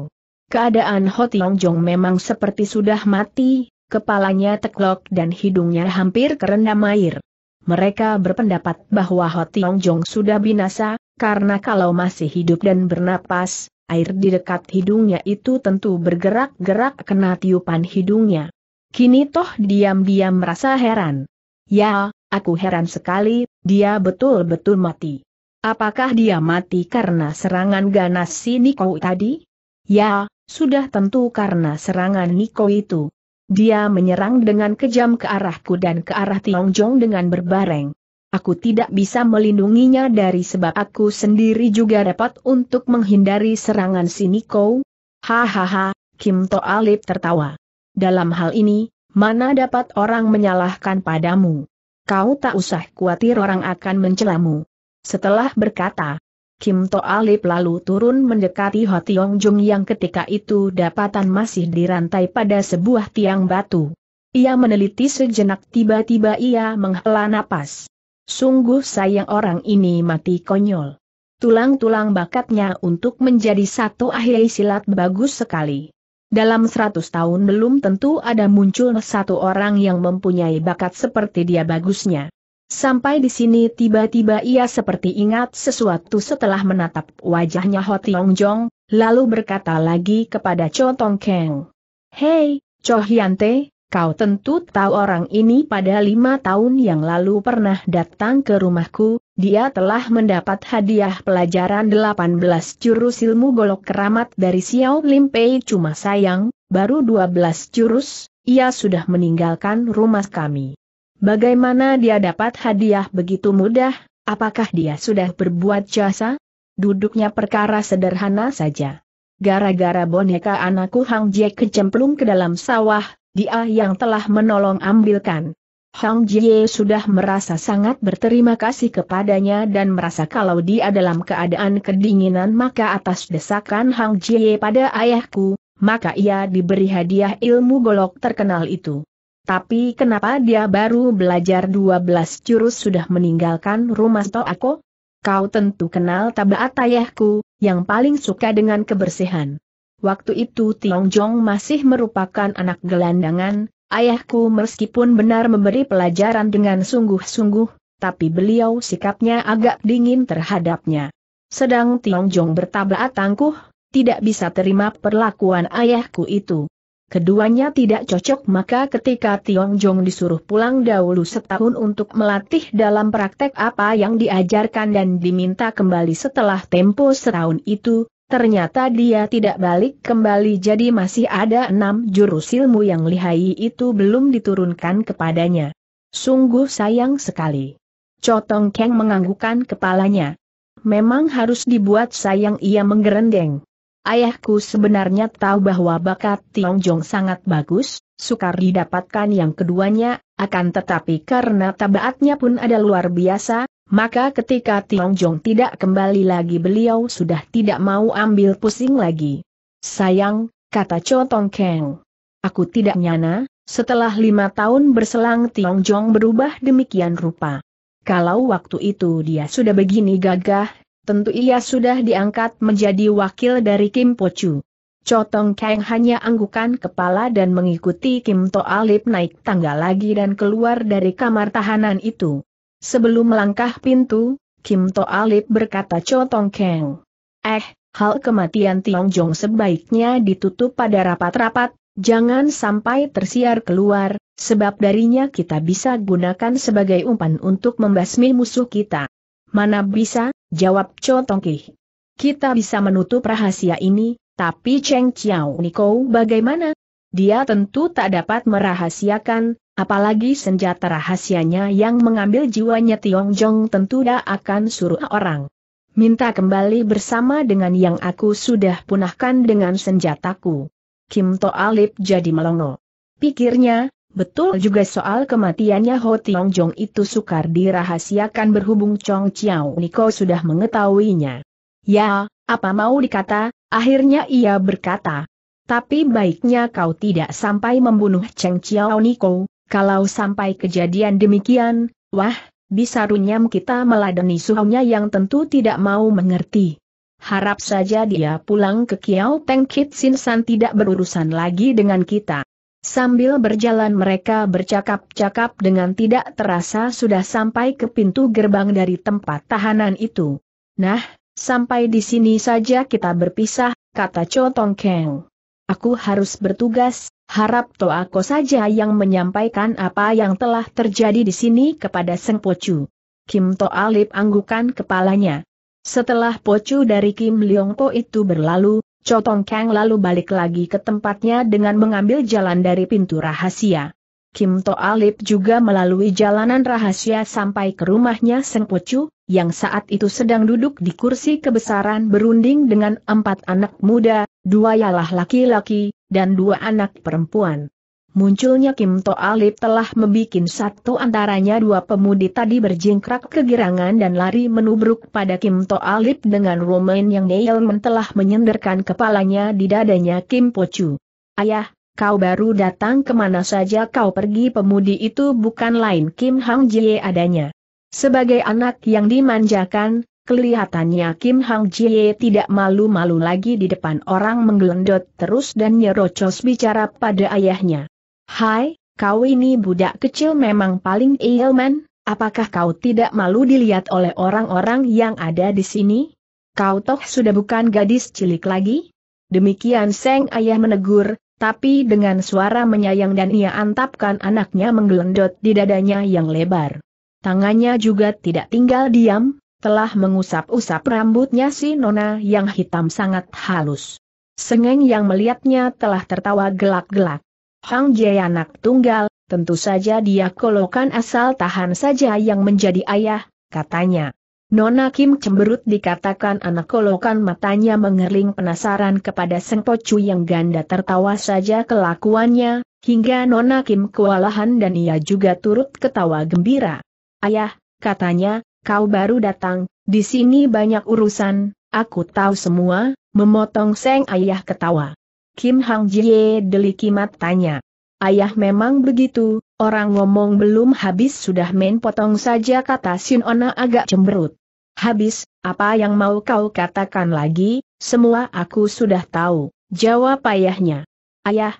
Keadaan Ho Tiong Jong memang seperti sudah mati, kepalanya teklok dan hidungnya hampir kerendam air. Mereka berpendapat bahwa Ho Tiong Jong sudah binasa, karena kalau masih hidup dan bernapas, air di dekat hidungnya itu tentu bergerak-gerak kena tiupan hidungnya. Kini toh diam-diam merasa heran. Ya, Aku heran sekali, dia betul-betul mati. Apakah dia mati karena serangan ganas si Niko tadi? Ya, sudah tentu karena serangan Niko itu. Dia menyerang dengan kejam ke arahku dan ke arah Jong dengan berbareng. Aku tidak bisa melindunginya dari sebab aku sendiri juga dapat untuk menghindari serangan si Niko. Hahaha, Kim To Alip tertawa. Dalam hal ini, mana dapat orang menyalahkan padamu? Kau tak usah khawatir orang akan mencelamu. Setelah berkata, Kim To Alip lalu turun mendekati Ho Tiong Jung yang ketika itu dapatan masih dirantai pada sebuah tiang batu. Ia meneliti sejenak tiba-tiba ia menghela napas. Sungguh sayang orang ini mati konyol. Tulang-tulang bakatnya untuk menjadi satu ahli silat bagus sekali. Dalam seratus tahun belum tentu ada muncul satu orang yang mempunyai bakat seperti dia bagusnya. Sampai di sini tiba-tiba ia seperti ingat sesuatu setelah menatap wajahnya Ho Tiong Jong, lalu berkata lagi kepada Cho Tong Keng. Hei, Cho Hyante, Kau tentu tahu orang ini pada lima tahun yang lalu pernah datang ke rumahku, dia telah mendapat hadiah pelajaran 18 jurus ilmu golok keramat dari Xiao Lim Pei cuma sayang, baru 12 jurus, ia sudah meninggalkan rumah kami. Bagaimana dia dapat hadiah begitu mudah, apakah dia sudah berbuat jasa? Duduknya perkara sederhana saja. Gara-gara boneka anakku Hang Jie kecemplung ke dalam sawah, dia yang telah menolong ambilkan. Hang Jie sudah merasa sangat berterima kasih kepadanya dan merasa kalau dia dalam keadaan kedinginan maka atas desakan Hang Jie pada ayahku, maka ia diberi hadiah ilmu golok terkenal itu. Tapi kenapa dia baru belajar 12 jurus sudah meninggalkan rumah Toako? Kau tentu kenal tabaat ayahku, yang paling suka dengan kebersihan. Waktu itu Tiong Jong masih merupakan anak gelandangan, ayahku meskipun benar memberi pelajaran dengan sungguh-sungguh, tapi beliau sikapnya agak dingin terhadapnya. Sedang Tiong Jong bertabrak tangkuh, tidak bisa terima perlakuan ayahku itu. Keduanya tidak cocok maka ketika Tiong Jong disuruh pulang dahulu setahun untuk melatih dalam praktek apa yang diajarkan dan diminta kembali setelah tempo setahun itu, Ternyata dia tidak balik kembali jadi masih ada enam jurus ilmu yang lihai itu belum diturunkan kepadanya. Sungguh sayang sekali. Cotong Keng menganggukkan kepalanya. Memang harus dibuat sayang ia menggerendeng. Ayahku sebenarnya tahu bahwa bakat Tiong Jong sangat bagus, sukar didapatkan yang keduanya, akan tetapi karena tabaatnya pun ada luar biasa, maka ketika Tiong Jong tidak kembali lagi beliau sudah tidak mau ambil pusing lagi. Sayang, kata Cho Tong Keng. Aku tidak nyana, setelah lima tahun berselang Tiong Jong berubah demikian rupa. Kalau waktu itu dia sudah begini gagah, tentu ia sudah diangkat menjadi wakil dari Kim Pochu. Cho Tong Keng hanya anggukan kepala dan mengikuti Kim To Alip naik tangga lagi dan keluar dari kamar tahanan itu. Sebelum melangkah pintu, Kim To Alip berkata Tong Keng. Eh, hal kematian Tiong Jong sebaiknya ditutup pada rapat-rapat, jangan sampai tersiar keluar, sebab darinya kita bisa gunakan sebagai umpan untuk membasmi musuh kita. Mana bisa, jawab Tong Kih. Kita bisa menutup rahasia ini, tapi Cheng Chiao Niko bagaimana? Dia tentu tak dapat merahasiakan, Apalagi senjata rahasianya yang mengambil jiwanya Tiong Jong tentu tidak akan suruh orang. Minta kembali bersama dengan yang aku sudah punahkan dengan senjataku. Kim To Alip jadi melongo. Pikirnya, betul juga soal kematiannya Ho Jong itu sukar dirahasiakan berhubung Chong Chiao Niko sudah mengetahuinya. Ya, apa mau dikata, akhirnya ia berkata. Tapi baiknya kau tidak sampai membunuh Cheng Chiao Niko, kalau sampai kejadian demikian, wah, bisa runyam kita meladeni suhunya yang tentu tidak mau mengerti. Harap saja dia pulang ke Kiao Teng Kit Sin San tidak berurusan lagi dengan kita. Sambil berjalan mereka bercakap-cakap dengan tidak terasa sudah sampai ke pintu gerbang dari tempat tahanan itu. Nah, sampai di sini saja kita berpisah, kata Cho Tong Keng. Aku harus bertugas, Harap Toako saja yang menyampaikan apa yang telah terjadi di sini kepada Seng Pocu. Kim To Alip anggukan kepalanya. Setelah Pocu dari Kim Leong Po itu berlalu, Chotong Kang lalu balik lagi ke tempatnya dengan mengambil jalan dari pintu rahasia. Kim To Alip juga melalui jalanan rahasia sampai ke rumahnya Seng Pocu, yang saat itu sedang duduk di kursi kebesaran berunding dengan empat anak muda, dua ialah laki-laki, dan dua anak perempuan. Munculnya Kim To Alip telah membuat satu antaranya dua pemudi tadi berjingkrak kegirangan dan lari menubruk pada Kim To Alip dengan roman yang Neilman telah menyenderkan kepalanya di dadanya Kim Po Pochu. Ayah, kau baru datang kemana saja kau pergi pemudi itu bukan lain Kim Hang Jie adanya. Sebagai anak yang dimanjakan, Kelihatannya Kim Hang Jie tidak malu-malu lagi di depan orang menggelendot terus dan nyerocos bicara pada ayahnya. Hai, kau ini budak kecil memang paling ilman, apakah kau tidak malu dilihat oleh orang-orang yang ada di sini? Kau toh sudah bukan gadis cilik lagi? Demikian Seng Ayah menegur, tapi dengan suara menyayang dan ia antapkan anaknya menggelendot di dadanya yang lebar. Tangannya juga tidak tinggal diam, telah mengusap-usap rambutnya si Nona yang hitam sangat halus. Sengeng yang melihatnya telah tertawa gelak-gelak. Hang Jie anak tunggal, tentu saja dia kolokan asal tahan saja yang menjadi ayah, katanya. Nona Kim cemberut dikatakan anak kolokan matanya mengerling penasaran kepada Seng Pocu yang ganda tertawa saja kelakuannya, hingga Nona Kim kewalahan dan ia juga turut ketawa gembira. Ayah, katanya, kau baru datang, di sini banyak urusan, aku tahu semua, memotong Seng Ayah ketawa. Kim Hang Jie delikimat tanya. Ayah memang begitu, orang ngomong belum habis sudah main potong saja kata Ona agak cemberut. Habis, apa yang mau kau katakan lagi, semua aku sudah tahu, jawab ayahnya. Ayah,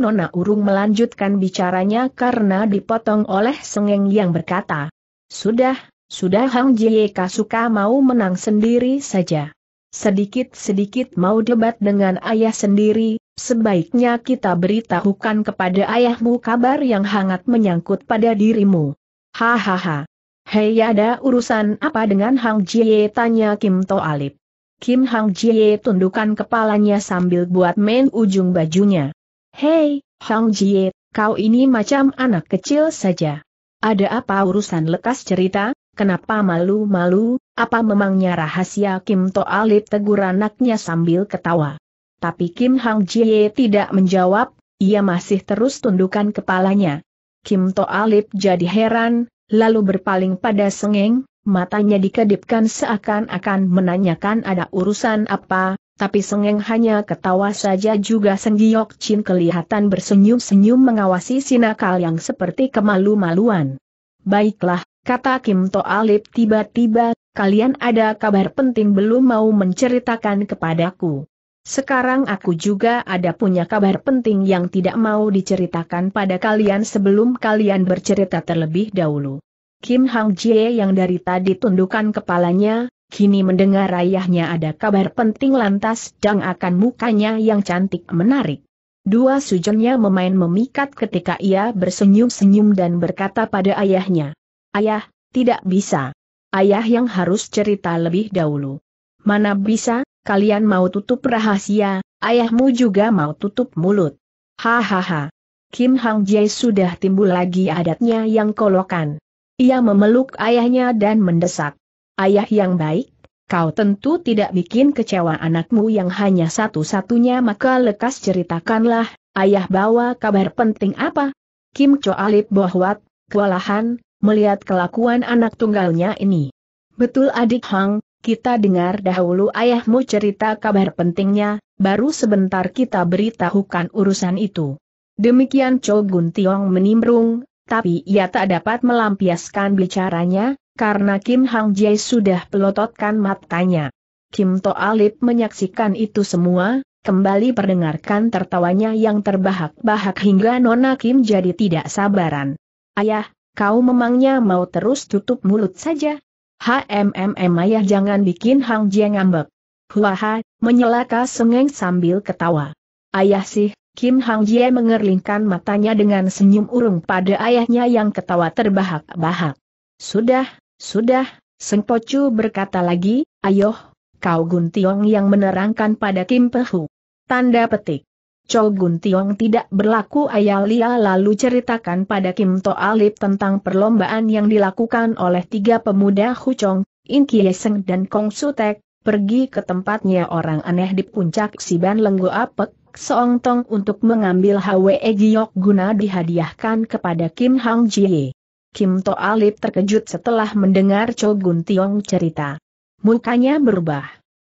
Nona urung melanjutkan bicaranya karena dipotong oleh sengeng yang berkata. Sudah, sudah Hang Jie suka mau menang sendiri saja. Sedikit-sedikit mau debat dengan ayah sendiri, sebaiknya kita beritahukan kepada ayahmu kabar yang hangat menyangkut pada dirimu. Hahaha. Hei ada urusan apa dengan Hang Jie tanya Kim To Alip. Kim Hang Jie tundukkan kepalanya sambil buat main ujung bajunya. Hei, Hang Jie, kau ini macam anak kecil saja. Ada apa urusan lekas cerita, kenapa malu-malu, apa memangnya rahasia Kim Alip tegur anaknya sambil ketawa. Tapi Kim Hang Jie tidak menjawab, ia masih terus tundukkan kepalanya. Kim Alip jadi heran, lalu berpaling pada Sengeng, matanya dikedipkan seakan-akan menanyakan ada urusan apa, tapi Sengeng hanya ketawa saja juga Sendiok Chin kelihatan bersenyum-senyum mengawasi si nakal yang seperti kemalu-maluan. Baiklah, kata Kim To Alip tiba-tiba, kalian ada kabar penting belum mau menceritakan kepadaku. Sekarang aku juga ada punya kabar penting yang tidak mau diceritakan pada kalian sebelum kalian bercerita terlebih dahulu. Kim Hang Jie yang dari tadi tundukkan kepalanya, kini mendengar ayahnya ada kabar penting lantas dang akan mukanya yang cantik menarik. Dua sujonnya memain memikat ketika ia bersenyum-senyum dan berkata pada ayahnya, Ayah, tidak bisa. Ayah yang harus cerita lebih dahulu. Mana bisa, kalian mau tutup rahasia, ayahmu juga mau tutup mulut. Hahaha. Kim Hang Jae sudah timbul lagi adatnya yang kolokan. Ia memeluk ayahnya dan mendesak. Ayah yang baik, kau tentu tidak bikin kecewa anakmu yang hanya satu-satunya maka lekas ceritakanlah, ayah bawa kabar penting apa? Kim Cho Alip Bohwat, kewalahan, melihat kelakuan anak tunggalnya ini. Betul adik Hang, kita dengar dahulu ayahmu cerita kabar pentingnya, baru sebentar kita beritahukan urusan itu. Demikian Cho Gun Tiong menimbrung, tapi ia tak dapat melampiaskan bicaranya, karena Kim Hang Jae sudah pelototkan matanya. Kim To Alip menyaksikan itu semua, kembali perdengarkan tertawanya yang terbahak-bahak hingga Nona Kim jadi tidak sabaran. Ayah, kau memangnya mau terus tutup mulut saja? HMMM ayah jangan bikin Hang Jie ngambek. Huaha, menyelaka sengeng sambil ketawa. Ayah sih, Kim Hang Jie mengerlingkan matanya dengan senyum urung pada ayahnya yang ketawa terbahak-bahak. Sudah, sudah, Seng Pocu berkata lagi, ayoh, kau Guntiong yang menerangkan pada Kim Pehu. Tanda petik. Cho Guntiong tidak berlaku Ayalia lalu ceritakan pada Kim To Alip tentang perlombaan yang dilakukan oleh tiga pemuda Huchong, In Seng dan Kong Sutek, pergi ke tempatnya orang aneh di puncak Siban Lenggu Apek, Seong Tong untuk mengambil Hwe Giok guna dihadiahkan kepada Kim Hang Jie. Kim To Alip terkejut setelah mendengar Cho Gun Tiong cerita. Mukanya berubah.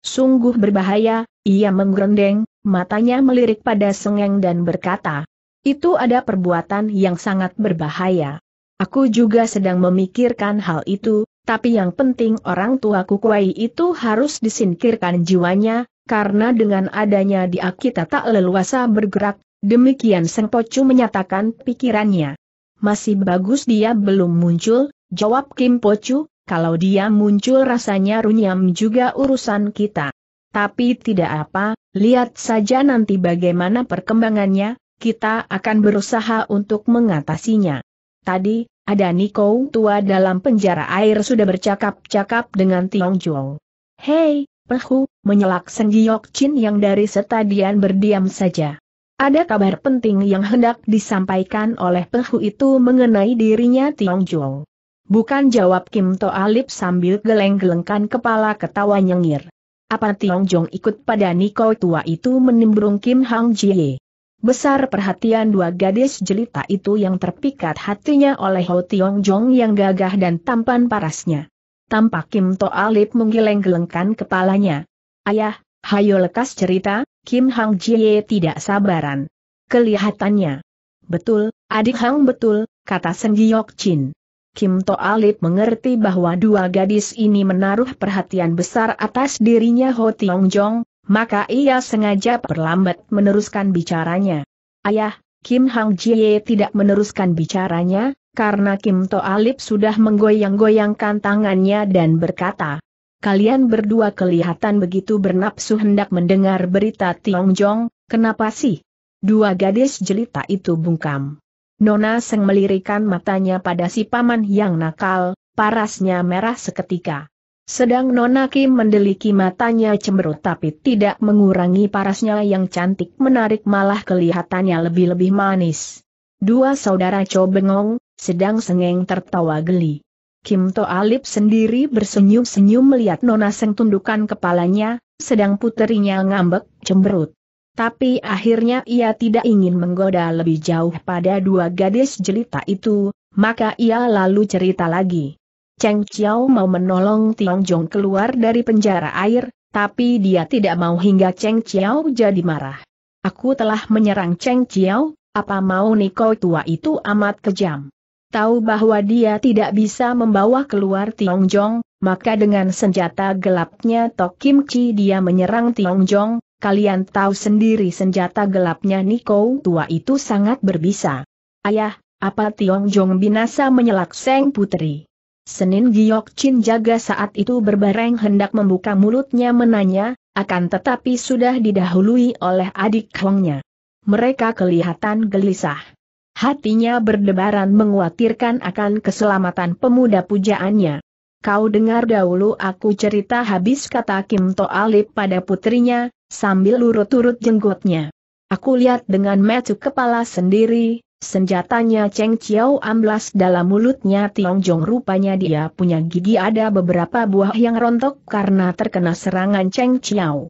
Sungguh berbahaya, ia menggerendeng, matanya melirik pada Sengeng dan berkata, itu ada perbuatan yang sangat berbahaya. Aku juga sedang memikirkan hal itu, tapi yang penting orang tua kukuai itu harus disingkirkan jiwanya, karena dengan adanya dia kita tak leluasa bergerak, demikian Seng Pocu menyatakan pikirannya. Masih bagus dia belum muncul, jawab Kim Pochu, kalau dia muncul rasanya runyam juga urusan kita. Tapi tidak apa, lihat saja nanti bagaimana perkembangannya, kita akan berusaha untuk mengatasinya. Tadi, ada Niko tua dalam penjara air sudah bercakap-cakap dengan Tiong Jong. Hei, Pehu, menyelak Senggiok Chin yang dari setadian berdiam saja. Ada kabar penting yang hendak disampaikan oleh Pehu itu mengenai dirinya Tiong Jong. Bukan jawab Kim To Alip sambil geleng-gelengkan kepala ketawa nyengir. Apa Tiong Jong ikut pada Niko tua itu menimbrung Kim Hang Jie? Besar perhatian dua gadis jelita itu yang terpikat hatinya oleh Ho Tiong Jong yang gagah dan tampan parasnya. Tampak Kim To Alip menggeleng-gelengkan kepalanya. Ayah, hayo lekas cerita, Kim Hang Jie tidak sabaran. Kelihatannya. Betul, adik Hang betul, kata Seng Giok Chin. Kim To Alip mengerti bahwa dua gadis ini menaruh perhatian besar atas dirinya Ho Tiong Jong, maka ia sengaja perlambat meneruskan bicaranya. Ayah, Kim Hang Jie tidak meneruskan bicaranya, karena Kim To Alip sudah menggoyang-goyangkan tangannya dan berkata, kalian berdua kelihatan begitu bernapsu hendak mendengar berita Tiong Jong, kenapa sih? Dua gadis jelita itu bungkam. Nona Seng melirikan matanya pada si paman yang nakal, parasnya merah seketika. Sedang Nona Kim mendeliki matanya cemberut tapi tidak mengurangi parasnya yang cantik menarik malah kelihatannya lebih-lebih manis. Dua saudara Cho bengong, sedang sengeng tertawa geli. Kim To Alip sendiri bersenyum-senyum melihat Nona Seng tundukan kepalanya, sedang puterinya ngambek, cemberut. Tapi akhirnya ia tidak ingin menggoda lebih jauh pada dua gadis jelita itu, maka ia lalu cerita lagi. Cheng Chiao mau menolong Tiong Jong keluar dari penjara air, tapi dia tidak mau hingga Cheng Chiao jadi marah. Aku telah menyerang Cheng Chiao, apa mau Niko tua itu amat kejam tahu bahwa dia tidak bisa membawa keluar Tiong Jong, maka dengan senjata gelapnya Tok Kim Chi dia menyerang Tiong Jong. kalian tahu sendiri senjata gelapnya Niko tua itu sangat berbisa. Ayah, apa Tiong Jong binasa menyelak Seng Putri? Senin Giok Chin jaga saat itu berbareng hendak membuka mulutnya menanya, akan tetapi sudah didahului oleh adik Hongnya. Mereka kelihatan gelisah. Hatinya berdebaran menguatirkan akan keselamatan pemuda pujaannya. Kau dengar dahulu aku cerita habis kata Kim To Alip pada putrinya, sambil lurut lurut jenggotnya. Aku lihat dengan metu kepala sendiri, senjatanya Cheng Chiao amblas dalam mulutnya Tiong Jong rupanya dia punya gigi ada beberapa buah yang rontok karena terkena serangan Cheng Chiao.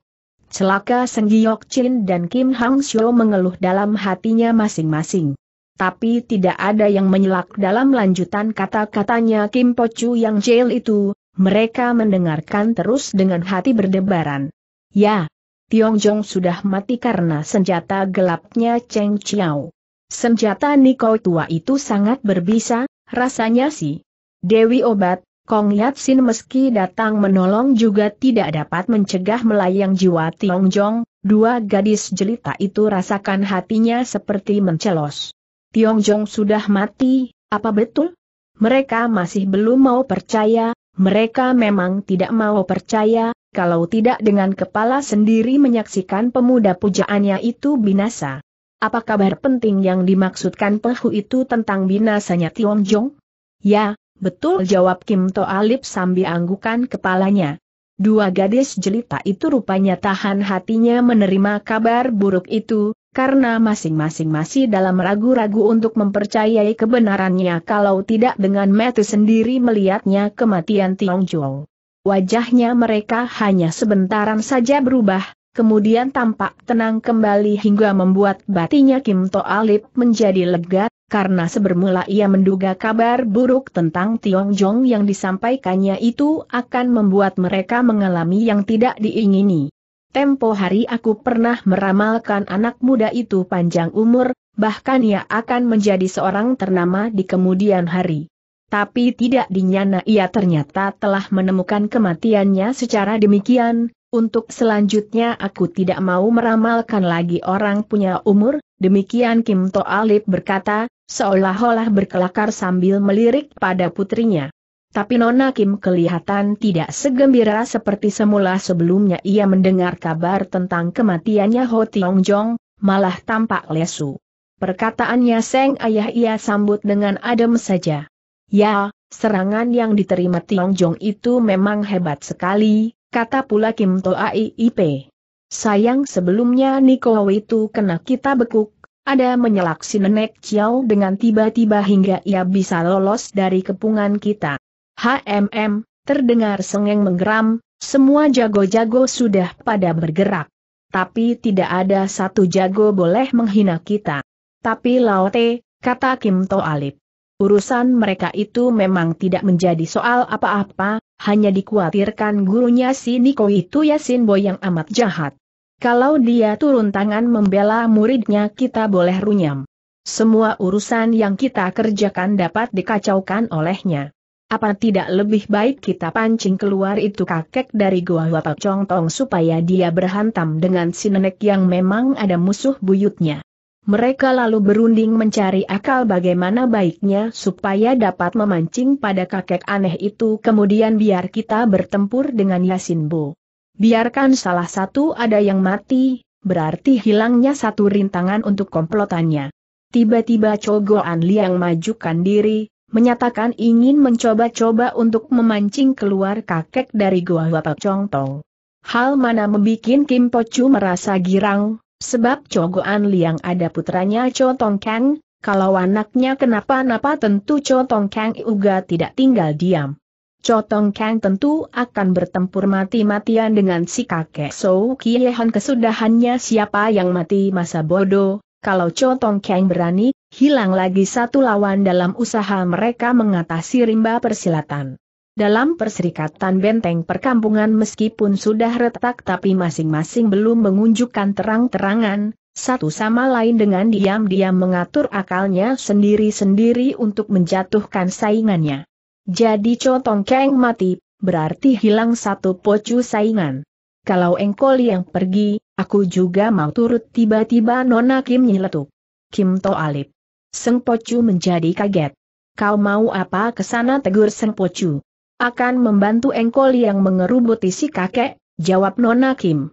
Celaka Seng Giok Chin dan Kim Hang Xiu mengeluh dalam hatinya masing-masing tapi tidak ada yang menyelak dalam lanjutan kata-katanya Kim Pochu yang jail itu, mereka mendengarkan terus dengan hati berdebaran. Ya, Tiong Jong sudah mati karena senjata gelapnya Cheng Chiao. Senjata Niko tua itu sangat berbisa, rasanya sih. Dewi obat, Kong Yat Sin meski datang menolong juga tidak dapat mencegah melayang jiwa Tiong Jong, dua gadis jelita itu rasakan hatinya seperti mencelos. Tiong Jong sudah mati, apa betul? Mereka masih belum mau percaya, mereka memang tidak mau percaya, kalau tidak dengan kepala sendiri menyaksikan pemuda pujaannya itu binasa. Apa kabar penting yang dimaksudkan Pehu itu tentang binasanya Tiong Jong? Ya, betul jawab Kim To Alip sambil anggukan kepalanya. Dua gadis jelita itu rupanya tahan hatinya menerima kabar buruk itu, karena masing-masing masih dalam ragu-ragu untuk mempercayai kebenarannya kalau tidak dengan metu sendiri melihatnya kematian Tiong Chong. Wajahnya mereka hanya sebentaran saja berubah, kemudian tampak tenang kembali hingga membuat batinya Kim To Alip menjadi lega, karena sebermula ia menduga kabar buruk tentang Tiong Jong yang disampaikannya itu akan membuat mereka mengalami yang tidak diingini. Tempo hari aku pernah meramalkan anak muda itu panjang umur, bahkan ia akan menjadi seorang ternama di kemudian hari. Tapi tidak dinyana ia ternyata telah menemukan kematiannya secara demikian, untuk selanjutnya aku tidak mau meramalkan lagi orang punya umur, demikian Kim Toalip berkata, seolah-olah berkelakar sambil melirik pada putrinya. Tapi Nona Kim kelihatan tidak segembira seperti semula sebelumnya ia mendengar kabar tentang kematiannya Ho Tiong Jong, malah tampak lesu. Perkataannya Seng Ayah ia sambut dengan adem saja. Ya, serangan yang diterima Tiong Jong itu memang hebat sekali, kata pula Kim Toa Iip. Sayang sebelumnya Niko itu kena kita bekuk, ada menyelak nenek Chiao dengan tiba-tiba hingga ia bisa lolos dari kepungan kita. HMM, terdengar sengeng menggeram, semua jago-jago sudah pada bergerak. Tapi tidak ada satu jago boleh menghina kita. Tapi Laote, kata Kim To Alip. Urusan mereka itu memang tidak menjadi soal apa-apa, hanya dikhawatirkan gurunya si Niko itu Yasin Boy yang amat jahat. Kalau dia turun tangan membela muridnya kita boleh runyam. Semua urusan yang kita kerjakan dapat dikacaukan olehnya. Apa tidak lebih baik kita pancing keluar itu kakek dari gua Wapak Tong supaya dia berhantam dengan si nenek yang memang ada musuh buyutnya. Mereka lalu berunding mencari akal bagaimana baiknya supaya dapat memancing pada kakek aneh itu kemudian biar kita bertempur dengan Yasin Bo. Biarkan salah satu ada yang mati, berarti hilangnya satu rintangan untuk komplotannya. Tiba-tiba Goan Liang majukan diri, menyatakan ingin mencoba-coba untuk memancing keluar kakek dari Goa Bapak Tong. Hal mana membuat Kim Po Chu merasa girang, sebab Cogoan Liang ada putranya Cho Tong Kang, kalau anaknya kenapa-napa tentu Cho Tong Kang juga tidak tinggal diam. Cho Tong Kang tentu akan bertempur mati-matian dengan si kakek So Kiehan kesudahannya siapa yang mati masa bodoh, kalau Tong Kang berani, hilang lagi satu lawan dalam usaha mereka mengatasi rimba persilatan. Dalam perserikatan benteng perkampungan meskipun sudah retak tapi masing-masing belum mengunjukkan terang-terangan, satu sama lain dengan diam-diam mengatur akalnya sendiri-sendiri untuk menjatuhkan saingannya. Jadi Tong Kang mati, berarti hilang satu pocu saingan. Kalau Engkol yang pergi, Aku juga mau turut tiba-tiba Nona Kim nyeletuk. Kim To Alip. Seng Pocu menjadi kaget. Kau mau apa ke sana tegur Seng Pocu? Akan membantu engkol yang mengerubuti si kakek, jawab Nona Kim.